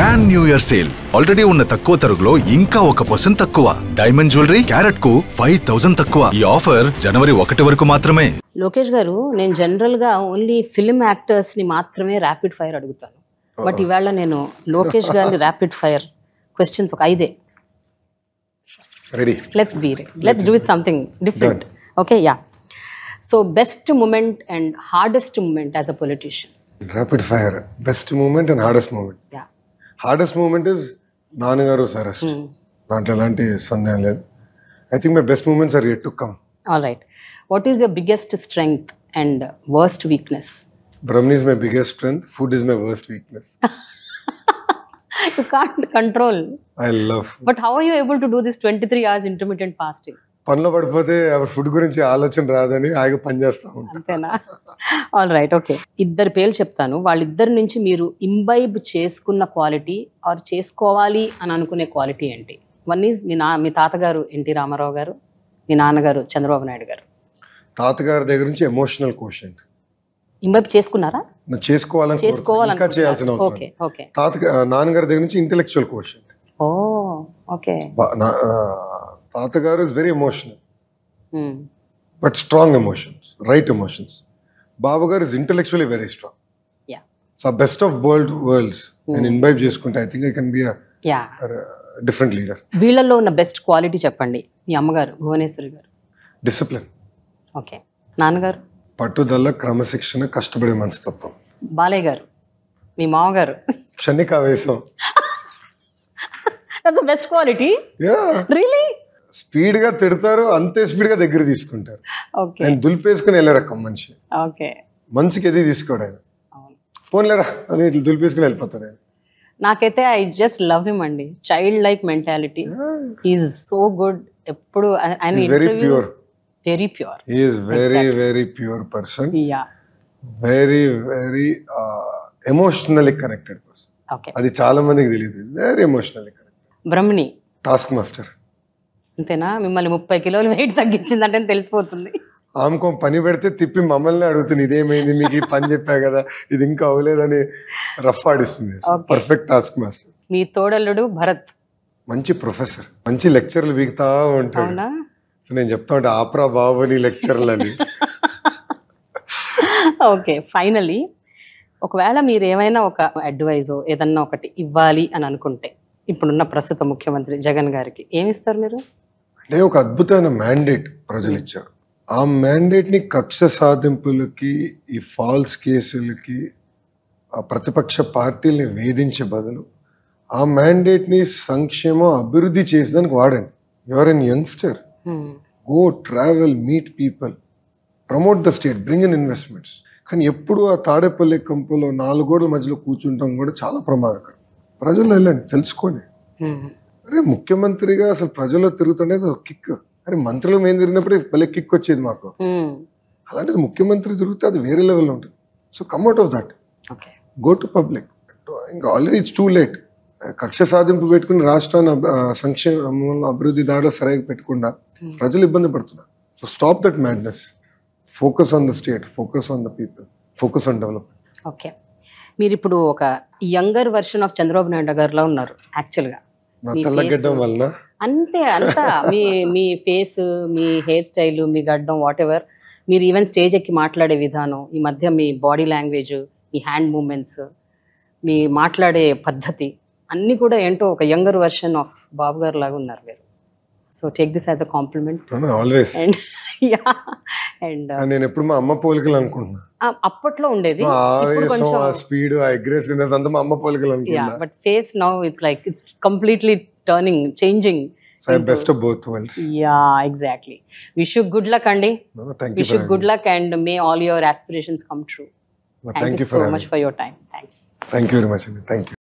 Grand new year sale already ఉన్న తక్కువ తరుగులో ఇంకా ఒక పర్సెంట్ తక్కువ డైమండ్ జ్యువెలరీ క్యారెట్ కు ఫైవ్ థౌసండ్ తక్కువ ఈ ఆఫర్ జనవరి ఒకటి వరకు మాత్రమే లోకేష్ గారు నేను జనరల్ గా ఓన్లీ ఫిల్మ్ యాక్టర్స్ ని మాత్రమే ర్యాపిడ్ ఫైర్ అడుగుతాను బట్ ఇవాళ నేను లోకేష్ గారిని ర్యాపిడ్ ఫైర్ క్వశ్చన్స్ ఒక ఐదే ready let's be let's do it something different okay yeah so best moment and hardest moment as a politician rapid fire best moment and hardest moment yeah hardest moment is Nanagaru's arrest. Not Lalanti, Sandhya. I think my best moments are yet to come. All right. What is your biggest strength and worst weakness? Brahmani is my biggest strength. Food is my worst weakness. you can't control. I love. But how are you able to do this 23 hours intermittent fasting? పనిలో పడిపోతే food గురించి ఆలోచన రాదని ఆయన పనిచేస్తా చేస్తా అంతేనా all right okay ఇద్దరు పేర్లు చెప్తాను వాళ్ళిద్దరి నుంచి మీరు ఇంబైబ్ చేసుకున్న క్వాలిటీ ఆర్ చేసుకోవాలి అని అనుకునే క్వాలిటీ ఏంటి వన్ ఈజ్ మీ నా మీ తాతగారు ఎన్టీ రామారావు గారు మీ నాన్నగారు చంద్రబాబు నాయుడు గారు తాతగారి దగ్గర నుంచి ఎమోషనల్ క్వశ్చన్ ఇంబైబ్ చేసుకున్నారా చేసుకోవాలని చేసుకోవాలి ఇంకా చేయాల్సిన అవసరం తాత నాన్నగారి దగ్గర నుంచి ఇంటెలెక్చువల్ క్వశ్చన్ ఓ ఓకే తాతగారు is very emotional but strong emotions right emotions బాబుగారు is intellectually very strong so best of world worlds నేను ఇన్వైవ్ చేసుకుంటే I think I can be different leader వీళ్ళల్లో ఉన్న బెస్ట్ క్వాలిటీ చెప్పండి మీ అమ్మగారు భువనేశ్వరి గారు discipline okay నాన్నగారు పట్టుదల క్రమశిక్షణ కష్టపడే మనస్తత్వం బాలయ్య గారు మీ మామగారు క్షణికావేశం దట్స్ బెస్ట్ క్వాలిటీ రియలీ స్పీడ్గా తిడతారు అంతే స్పీడ్గా దగ్గర తీసుకుంటారు నేను దులిపేసుకుని వెళ్ళారు అక్క మనిషి మనిషికి ఎది తీసుకోడు ఆయన పోన్లేరా అని ఇట్లా దులిపేసుకుని వెళ్ళిపోతాడు నాకైతే ఐ జస్ట్ లవ్ హిమ్ అండి child like mentality is so good ఎప్పుడు very pure very pure is very very pure person very very emotionally connected person అది చాలా మందికి తెలియదు very emotionally connected Brahmani task master అంతేనా మిమ్మల్ని ముప్పై కిలోలు వెయిట్ తగ్గించిందంటే తెలిసిపోతుంది ఆమెకో పని పెడితే తిప్పి మమ్మల్ని అడుగుతుంది ఇదేమైంది మీకు ఈ పని చెప్పా కదా ఇది ఇంకా అవ్వలేదని రఫ్ ఆడిస్తుంది పర్ఫెక్ట్ టాస్క్ మాస్టర్ మీ తోడల్లుడు భరత్ మంచి ప్రొఫెసర్ మంచి లెక్చర్లు వీగుతా ఉంటాడు సో నేను చెప్తా ఉంటా ఆప్రా బాబులి లెక్చర్లు అని ఓకే ఫైనలీ ఒకవేళ మీరు ఏమైనా ఒక అడ్వైజ్ ఏదన్నా ఒకటి ఇవ్వాలి అని అనుకుంటే ఇప్పుడున్న ప్రస్తుత ముఖ్యమంత్రి జగన్ గారికి ఏమిస్తారు మీరు అంటే ఒక అద్భుతమైన మ్యాండేట్ ప్రజలు ఇచ్చారు ఆ మ్యాండేట్ని కక్ష సాధింపులకి ఈ ఫాల్స్ కేసులకి ఆ ప్రతిపక్ష పార్టీల్ని వేధించే బదులు ఆ మ్యాండేట్ని సంక్షేమం అభివృద్ధి చేసేదానికి వాడండి you're an youngster go travel meet people promote the state bring in investments కానీ ఎప్పుడు ఆ తాడేపల్లి కంపులో నాలుగోడల మధ్యలో కూర్చుంటాం కూడా చాలా ప్రమాదకరం ప్రజలు వెళ్ళండి తెలుసుకోండి hmm. అరే ముఖ్యమంత్రిగా అసలు ప్రజల్లో తిరుగుతుండేది ఒక కిక్ అరే మంత్రులు మేము తిరిగినప్పుడే భలే కిక్ వచ్చేది మాకు అలాంటిది ముఖ్యమంత్రి తిరిగితే అది వేరే లెవెల్లో ఉంటుంది so come out of that go to public ఇంకా ఆల్రెడీ ఇట్స్ టూ లేట్ కక్ష సాధింపు పెట్టుకుని రాష్ట్రాన్ని సంక్షేమంలో అభివృద్ధి దారిలో సరిగ్గా పెట్టకుండా ప్రజలు ఇబ్బంది పడుతున్నారు so stop that madness focus on the state focus on the people focus on development okay మీరు ఇప్పుడు ఒక younger version of Chandrababu Naidu గారులో ఉన్నారు యాక్చువల్గా అంతే అంతా మీ మీ ఫేస్ మీ హెయిర్ స్టైల్ మీ గడ్డం వాట్ ఎవర్ మీరు ఈవెన్ స్టేజ్ ఎక్కి మాట్లాడే విధానం ఈ మధ్య మీ బాడీ లాంగ్వేజ్ మీ హ్యాండ్ మూమెంట్స్ మీ మాట్లాడే పద్ధతి అన్నీ కూడా ఏంటో ఒక యంగర్ వర్షన్ ఆఫ్ బాబు గారు లాగా ఉన్నారు మీరు so take this as a compliment and and నేను ఎప్పుడు మా అమ్మ పోలికలు అనుకుంటున్నా అప్పట్లో ఉండేది స్పీడ్ అగ్రెసివ్నెస్ అంతా మా అమ్మ పోలికలు but face now it's like it's completely turning changing best of both worlds yeah exactly wish good luck అండి wish good luck and may all your aspirations come true thank you so much for your time thanks thank you very much అండి thank you